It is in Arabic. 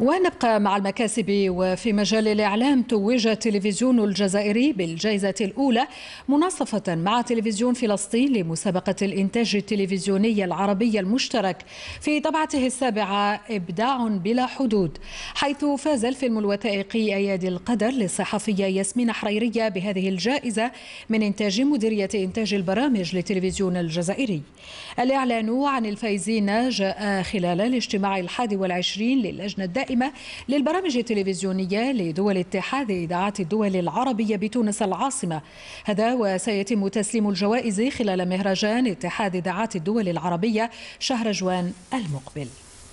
ونبقى مع المكاسب وفي مجال الإعلام توج التلفزيون الجزائري بالجائزة الأولى مناصفة مع تلفزيون فلسطين لمسابقة الإنتاج التلفزيوني العربي المشترك في طبعته السابعة إبداع بلا حدود حيث فاز الفيلم الوثائقي أيادي القدر للصحفية ياسمين حريرية بهذه الجائزة من إنتاج مديرية إنتاج البرامج للتلفزيون الجزائري الإعلان عن الفائزين جاء خلال الاجتماع الحادي والعشرين للجنة الدائمة الدائمة للبرامج التلفزيونية لدول اتحاد إذاعات الدول العربية بتونس العاصمة هذا وسيتم تسليم الجوائز خلال مهرجان اتحاد إذاعات الدول العربية شهر جوان المقبل